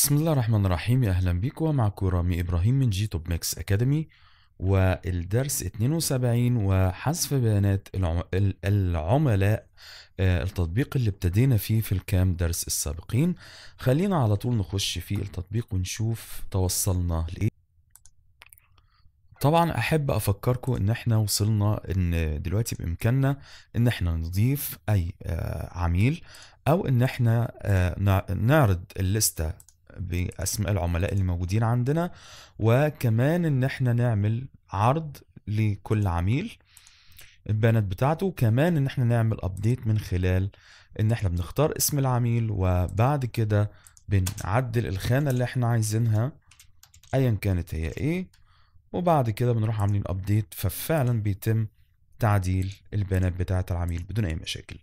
بسم الله الرحمن الرحيم يا اهلا بيكم معكم رامي ابراهيم من جي توب ميكس اكاديمي والدرس 72 وحذف بيانات العملاء آه، التطبيق اللي ابتدينا فيه في الكام درس السابقين خلينا على طول نخش في التطبيق ونشوف توصلنا لايه طبعا احب افكركم ان احنا وصلنا ان دلوقتي بامكاننا ان احنا نضيف اي آه، عميل او ان احنا آه، نعرض الليسته باسماء العملاء اللي موجودين عندنا وكمان ان احنا نعمل عرض لكل عميل البيانات بتاعته وكمان ان احنا نعمل ابديت من خلال ان احنا بنختار اسم العميل وبعد كده بنعدل الخانه اللي احنا عايزينها ايا كانت هي ايه وبعد كده بنروح عاملين ابديت ففعلا بيتم تعديل البيانات بتاعه العميل بدون اي مشاكل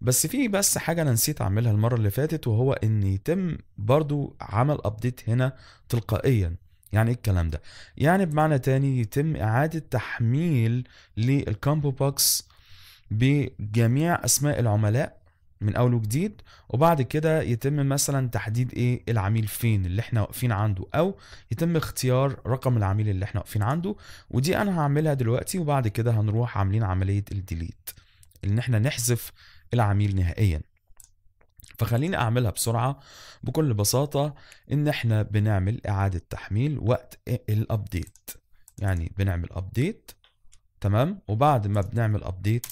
بس في بس حاجه انا نسيت اعملها المره اللي فاتت وهو ان يتم برضو عمل ابديت هنا تلقائيا يعني ايه الكلام ده يعني بمعنى تاني يتم اعاده تحميل للكامبو بوكس بجميع اسماء العملاء من اول وجديد وبعد كده يتم مثلا تحديد ايه العميل فين اللي احنا واقفين عنده او يتم اختيار رقم العميل اللي احنا واقفين عنده ودي انا هعملها دلوقتي وبعد كده هنروح عاملين عمليه الديليت ان احنا نحذف العميل نهائيا فخليني اعملها بسرعه بكل بساطه ان احنا بنعمل اعاده تحميل وقت الابديت يعني بنعمل ابديت تمام وبعد ما بنعمل ابديت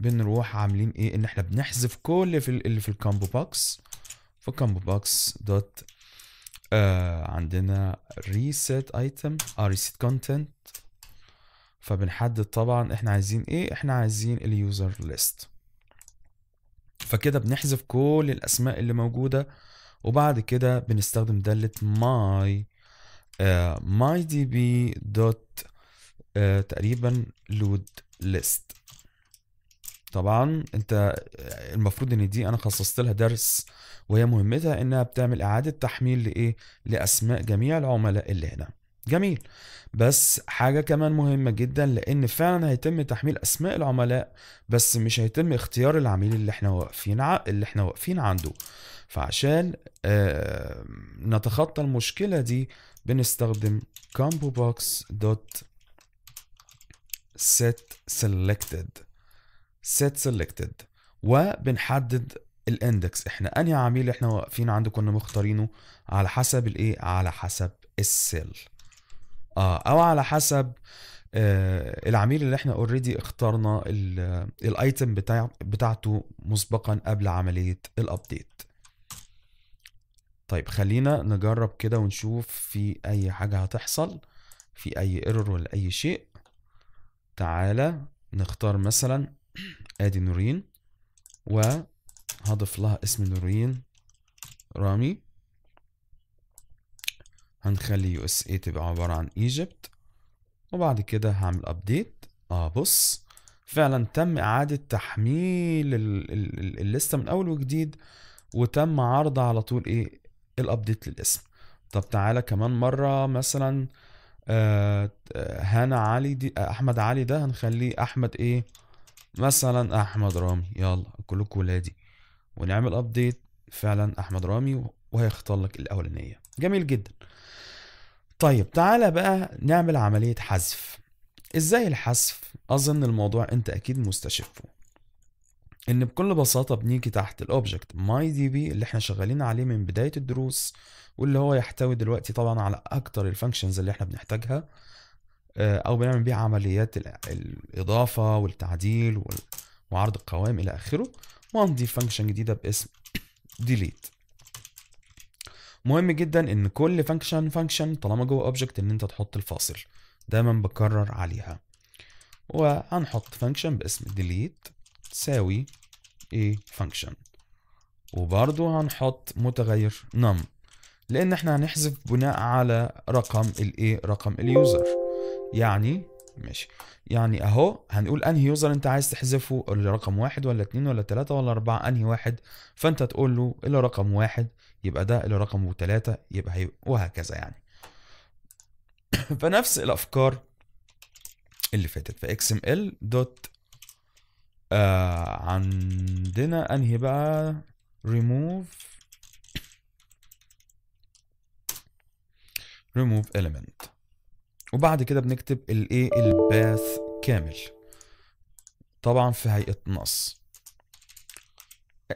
بنروح عاملين ايه ان احنا بنحذف كل اللي في اللي في الكامبو في فالكامبو بوكس دوت آه عندنا ريسيت ايتم اه ريسيت كونتنت فبنحدد طبعا احنا عايزين ايه احنا عايزين اليوزر ليست فكده بنحذف كل الاسماء اللي موجوده وبعد كده بنستخدم داله ماي ماي دي بي دوت تقريبا لود ليست طبعا انت المفروض ان دي انا خصصت لها درس وهي مهمتها انها بتعمل اعاده تحميل لايه لاسماء جميع العملاء اللي هنا جميل بس حاجه كمان مهمه جدا لان فعلا هيتم تحميل اسماء العملاء بس مش هيتم اختيار العميل اللي احنا واقفين ع... اللي احنا واقفين عنده فعشان آه نتخطى المشكله دي بنستخدم combo box dot set selected set selected وبنحدد الاندكس احنا انهي عميل احنا واقفين عنده كنا مختارينه على حسب الايه على حسب السيل اه او على حسب آه العميل اللي احنا اوريدي اخترنا الايتم بتاع بتاعته مسبقا قبل عمليه الابديت طيب خلينا نجرب كده ونشوف في اي حاجه هتحصل في اي ايرور ولا اي شيء تعالى نختار مثلا ادي نورين وهضيف لها اسم نورين رامي هنخلي يو اس اي تبقى عبارة عن ايجيبت وبعد كده هعمل ابديت اه بص فعلا تم اعادة تحميل الليستة من اول وجديد وتم عرض على طول ايه الابديت للاسم طب تعالى كمان مرة مثلا آه هنا علي دي آه، احمد علي ده هنخليه احمد ايه مثلا احمد رامي يلا كلكم ولادي ونعمل ابديت فعلا احمد رامي وهيختار لك الاولانيه جميل جدا طيب تعالى بقى نعمل عمليه حذف ازاي الحذف اظن الموضوع انت اكيد مستشفه ان بكل بساطه بنيجي تحت الاوبجكت ماي دي بي اللي احنا شغالين عليه من بدايه الدروس واللي هو يحتوي دلوقتي طبعا على اكتر الفانكشنز اللي احنا بنحتاجها آه، او بنعمل بيه عمليات الاضافه والتعديل وعرض القوائم الى اخره وهنضيف فانكشن جديده باسم delete مهم جدا ان كل فانكشن فانكشن طالما جوه اوبجكت ان انت تحط الفاصل دايما بكرر عليها وهنحط فانكشن باسم delete تساوي اي فانكشن وبرضو هنحط متغير num لان احنا هنحذف بناء على رقم الاي رقم اليوزر يعني ماشي يعني اهو هنقول انهي يوزر انت عايز تحذفه اللي رقم واحد ولا اتنين ولا تلاتة ولا اربعة انهي واحد فانت تقول له اللي رقم واحد يبقى ده اللي رقمه تلاتة يبقى هي وهكذا يعني فنفس الافكار اللي فاتت في xml دوت آه عندنا انهي بقى ريموف ريموف element وبعد كده بنكتب الايه الباث كامل طبعا في هيئه نص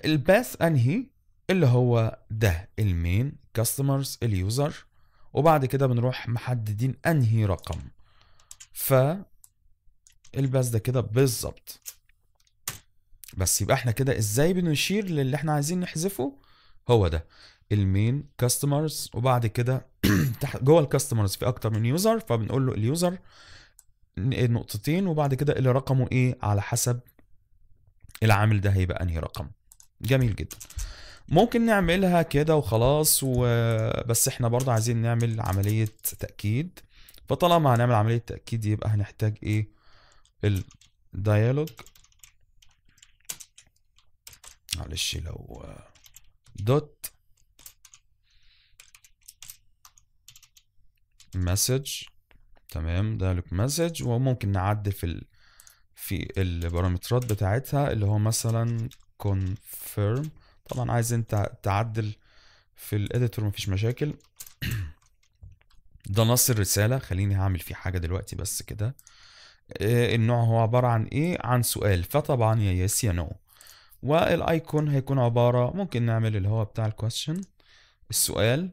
الباث انهي اللي هو ده المين كاستمرز اليوزر وبعد كده بنروح محددين انهي رقم ف الباث ده كده بالظبط بس يبقى احنا كده ازاي بنشير للي احنا عايزين نحذفه هو ده المين كاستمرز وبعد كده تحت جوه الكاستمرز في اكتر من يوزر فبنقول له اليوزر نقطتين وبعد كده اللي رقمه ايه على حسب العامل ده هيبقى انهي رقم جميل جدا ممكن نعملها كده وخلاص وبس احنا برضه عايزين نعمل عملية تأكيد فطالما هنعمل عملية تأكيد يبقى هنحتاج ايه الديالوج معلش لو دوت مسج تمام ده لوك مسج وممكن نعدل في ال... في البارامترات بتاعتها اللي هو مثلا confirm طبعا عايز انت تعدل في الاديتور مفيش مشاكل ده نص الرساله خليني هعمل فيه حاجه دلوقتي بس كده إيه النوع هو عباره عن ايه عن سؤال فطبعا يا يس يا نو والايكون هيكون عباره ممكن نعمل اللي هو بتاع الكويشن السؤال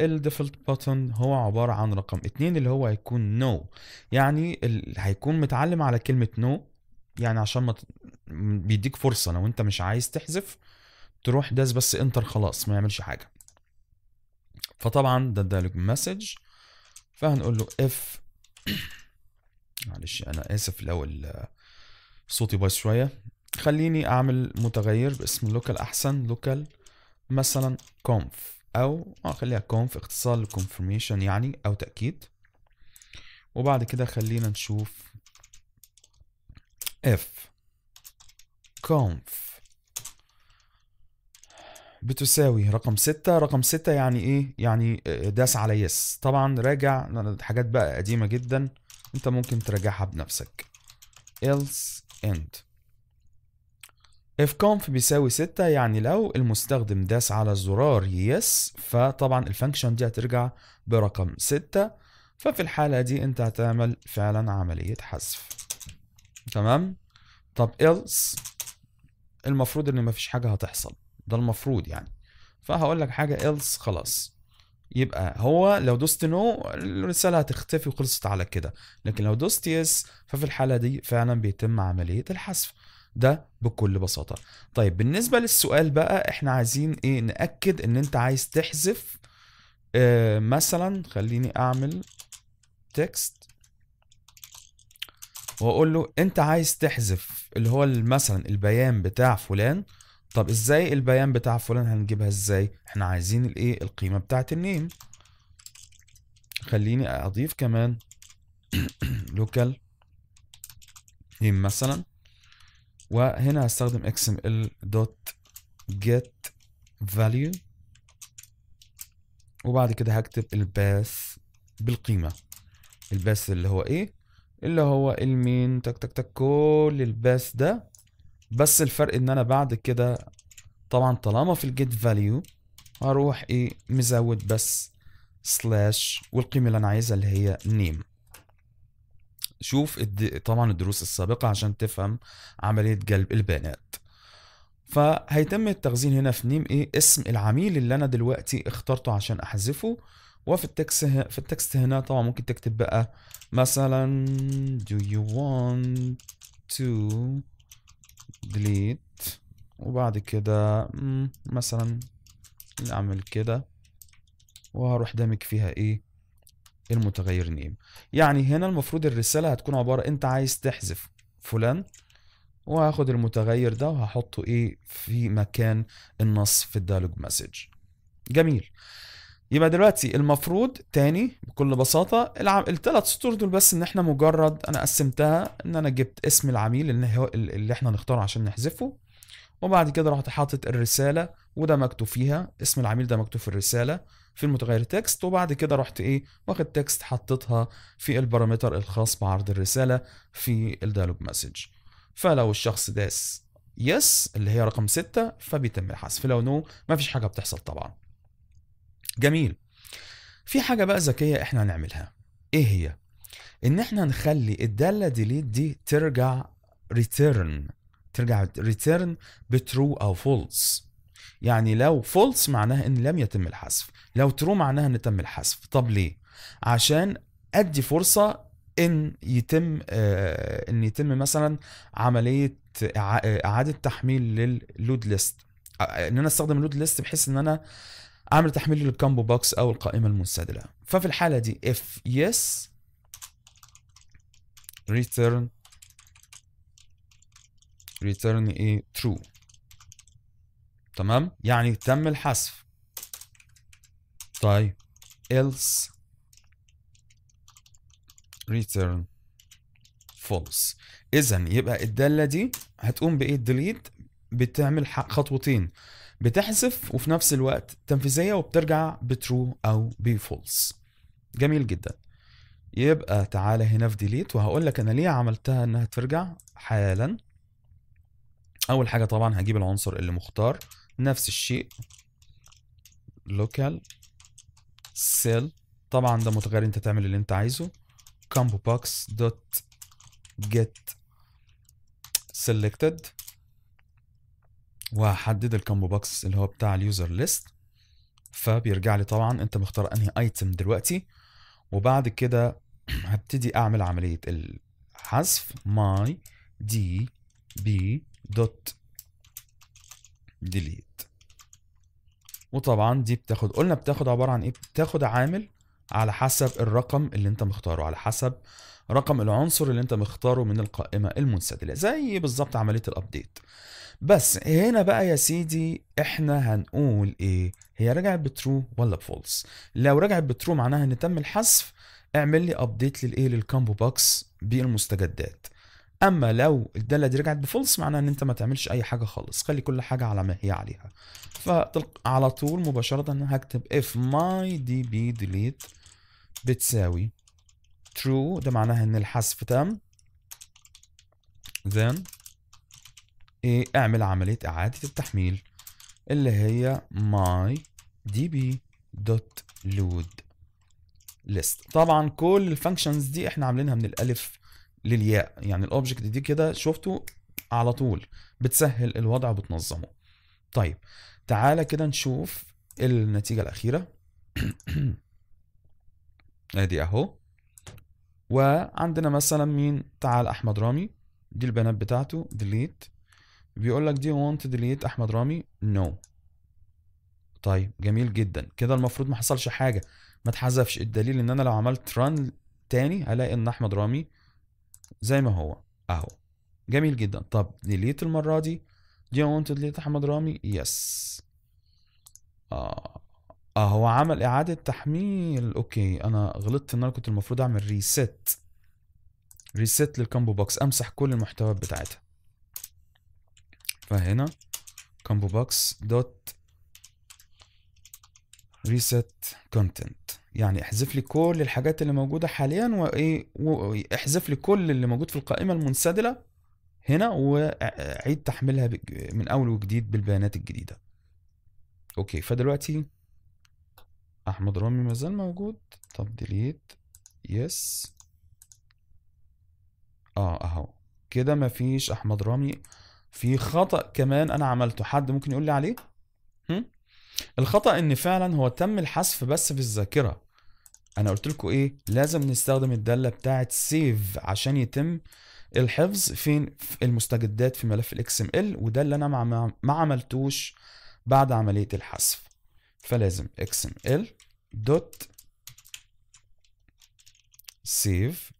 الديفولت بوتن هو عباره عن رقم اتنين اللي هو هيكون نو no. يعني هيكون متعلم على كلمه نو no. يعني عشان ما بيديك فرصه لو انت مش عايز تحذف تروح داس بس انتر خلاص ما يعملش حاجه فطبعا ده ادالك مسج فهنقول له اف معلش انا اسف لو صوتي بايظ شويه خليني اعمل متغير باسم لوكال احسن لوكال مثلا كونف او اه خليها كونف اختصار لكونفرميشن يعني او تاكيد وبعد كده خلينا نشوف اف كونف بتساوي رقم ستة رقم ستة يعني ايه يعني آه، داس على يس طبعا راجع حاجات بقى قديمة جدا انت ممكن تراجعها بنفسك else end if conf بيساوي 6 يعني لو المستخدم داس على الزرار يس فطبعا الفانكشن دي هترجع برقم 6 ففي الحالة دي انت هتعمل فعلا عملية حذف تمام طب else المفروض ان مفيش حاجة هتحصل ده المفروض يعني فهقول لك حاجة else خلاص يبقى هو لو دوست نو الرسالة هتختفي وخلصت على كده لكن لو دوست يس ففي الحالة دي فعلا بيتم عملية الحذف ده بكل بساطه طيب بالنسبه للسؤال بقى احنا عايزين ايه ناكد ان انت عايز تحذف اه مثلا خليني اعمل تكست واقول له انت عايز تحذف اللي هو مثلا البيان بتاع فلان طب ازاي البيان بتاع فلان هنجيبها ازاي احنا عايزين الايه القيمه بتاعه النيم خليني اضيف كمان لوكال نيم مثلا وهنا هستخدم xml dot get value وبعد كده هكتب الباس بالقيمة الباس اللي هو ايه اللي هو المين تك تك تك كل الباس ده بس الفرق ان انا بعد كده طبعا طالما في الجيت فاليو هروح ايه مزود بس سلاش والقيمة اللي انا عايزها اللي هي name شوف الد... طبعا الدروس السابقة عشان تفهم عملية جلب البيانات فهيتم التخزين هنا في نيم ايه اسم العميل اللي انا دلوقتي اخترته عشان احذفه وفي التكست في التكست هنا طبعا ممكن تكتب بقى مثلا do you want to delete وبعد كده مثلا نعمل كده وهروح دامج فيها ايه المتغير نيم يعني هنا المفروض الرسالة هتكون عبارة انت عايز تحذف فلان وهاخد المتغير ده وهحطه ايه في مكان النص في الديالوج مسج جميل يبقى دلوقتي المفروض تاني بكل بساطة العم... سطور دول بس ان احنا مجرد انا قسمتها ان انا جبت اسم العميل اللي, هو اللي احنا نختاره عشان نحذفه وبعد كده رحت حاطط الرسالة وده مكتوب فيها اسم العميل ده مكتوب في الرسالة في المتغير تكست وبعد كده رحت ايه واخد تكست حطيتها في البارامتر الخاص بعرض الرساله في الديالوج مسج فلو الشخص داس يس اللي هي رقم 6 فبيتم الحذف لو نو مفيش حاجه بتحصل طبعا جميل في حاجه بقى ذكيه احنا هنعملها ايه هي ان احنا نخلي الداله ديليت دي ترجع ريتيرن ترجع ريتيرن بترو او فولس يعني لو فولس معناها ان لم يتم الحذف لو ترو معناها ان تم الحذف طب ليه عشان ادي فرصه ان يتم آه، ان يتم مثلا عمليه آه، اعاده تحميل لللود ليست آه، ان انا استخدم اللود ليست بحيث ان انا اعمل تحميل للكامبو بوكس او القائمه المنسدله ففي الحاله دي اف يس ريتيرن ريتيرن ايه ترو تمام يعني تم الحذف طيب else return false اذا يبقى الداله دي هتقوم بايه ديليت بتعمل خطوتين بتحذف وفي نفس الوقت تنفيذيه وبترجع بترو او بفولس جميل جدا يبقى تعالى هنا في ديليت وهقول لك انا ليه عملتها انها ترجع حالا اول حاجه طبعا هجيب العنصر اللي مختار نفس الشيء لوكال سيل طبعا ده متغير انت تعمل اللي انت عايزه combo بوكس دوت جيت سيلكتد وهحدد الكامبو بوكس اللي هو بتاع اليوزر ليست فبيرجع لي طبعا انت مختار انهي ايتم دلوقتي وبعد كده هبتدي اعمل عمليه الحذف my db دوت delete وطبعا دي بتاخد قلنا بتاخد عباره عن ايه بتاخد عامل على حسب الرقم اللي انت مختاره على حسب رقم العنصر اللي انت مختاره من القائمه المنسدله زي بالظبط عمليه الابديت بس هنا بقى يا سيدي احنا هنقول ايه هي رجعت بترو ولا بفولس لو رجعت بترو معناها ان تم الحذف اعمل لي ابديت للايه للكامبو بوكس بالمستجدات اما لو الداله دي رجعت بفولس معناه ان انت ما تعملش اي حاجه خالص خلي كل حاجه على ما هي عليها فعلى طول مباشره انا هكتب if my db delete بتساوي true ده معناها ان الحذف تم then ايه اعمل عمليه اعاده التحميل اللي هي my db dot load list طبعا كل الفانكشنز دي احنا عاملينها من الالف للياء يعني الاوبجكت دي كده شفته على طول بتسهل الوضع وبتنظمه طيب تعالى كده نشوف النتيجة الأخيرة ادي اهو وعندنا مثلا مين تعال احمد رامي دي البيانات بتاعته ديليت بيقول لك دي وانت ديليت احمد رامي نو no. طيب جميل جدا كده المفروض ما حصلش حاجه ما اتحذفش الدليل ان انا لو عملت ران تاني هلاقي ان احمد رامي زي ما هو اهو جميل جدا طب ديليت المره دي دي وانت ديليت احمد رامي يس اه اهو عمل اعاده تحميل اوكي انا غلطت ان انا كنت المفروض اعمل ريست ريست للكامبو بوكس امسح كل المحتويات بتاعتها فهنا كامبو بوكس دوت ريست كونتنت يعني احذف لي كل الحاجات اللي موجوده حاليا وايه احذف لي كل اللي موجود في القائمه المنسدله هنا واعيد تحميلها من اول وجديد بالبيانات الجديده اوكي فدلوقتي احمد رامي مازال موجود طب ديليت يس اه اهو كده مفيش احمد رامي في خطأ كمان انا عملته حد ممكن يقول لي عليه هم؟ الخطا ان فعلا هو تم الحذف بس في الذاكره انا قلت لكم ايه لازم نستخدم الداله بتاعه سيف عشان يتم الحفظ فين في المستجدات في ملف الاكس ام ال وده اللي انا ما عملتوش بعد عمليه الحذف فلازم اكس ام ال دوت سيف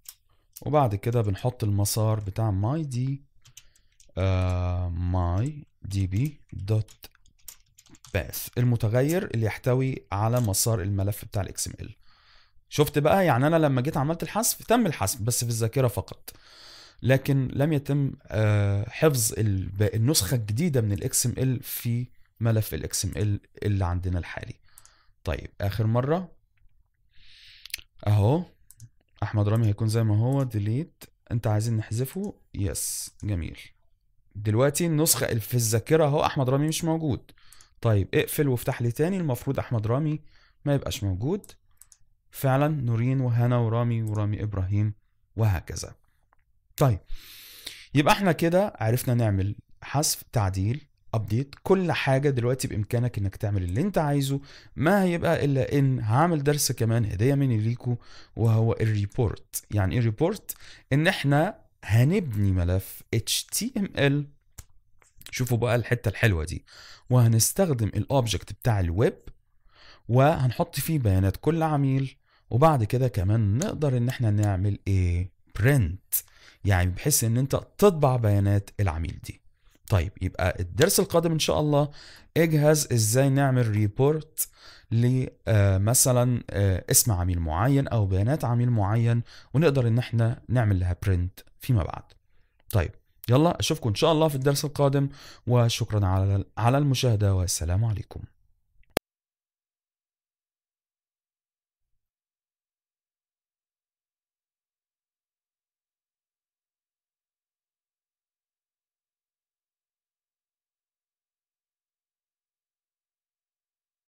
وبعد كده بنحط المسار بتاع ماي دي ماي دي بي دوت باث المتغير اللي يحتوي على مسار الملف بتاع الاكس ام ال شفت بقى يعني انا لما جيت عملت الحذف تم الحذف بس في الذاكره فقط لكن لم يتم آه، حفظ النسخه الجديده من الاكس ام ال في ملف الاكس ام ال اللي عندنا الحالي طيب اخر مره اهو احمد رامي هيكون زي ما هو ديليت انت عايزين نحذفه يس جميل دلوقتي النسخه في الذاكره اهو احمد رامي مش موجود طيب اقفل وافتح لي تاني المفروض احمد رامي ما يبقاش موجود فعلا نورين وهنا ورامي ورامي ابراهيم وهكذا طيب يبقى احنا كده عرفنا نعمل حذف تعديل ابديت كل حاجه دلوقتي بامكانك انك تعمل اللي انت عايزه ما هيبقى الا ان هعمل درس كمان هديه مني ليكو وهو الريبورت يعني ايه ريبورت ان احنا هنبني ملف HTML شوفوا بقى الحته الحلوه دي وهنستخدم الاوبجكت بتاع الويب وهنحط فيه بيانات كل عميل وبعد كده كمان نقدر ان احنا نعمل ايه برنت يعني بحيث ان انت تطبع بيانات العميل دي طيب يبقى الدرس القادم ان شاء الله اجهز ازاي نعمل ريبورت لمثلا آه، آه، اسم عميل معين او بيانات عميل معين ونقدر ان احنا نعمل لها برنت فيما بعد طيب يلا اشوفكم ان شاء الله في الدرس القادم وشكرا على على المشاهده والسلام عليكم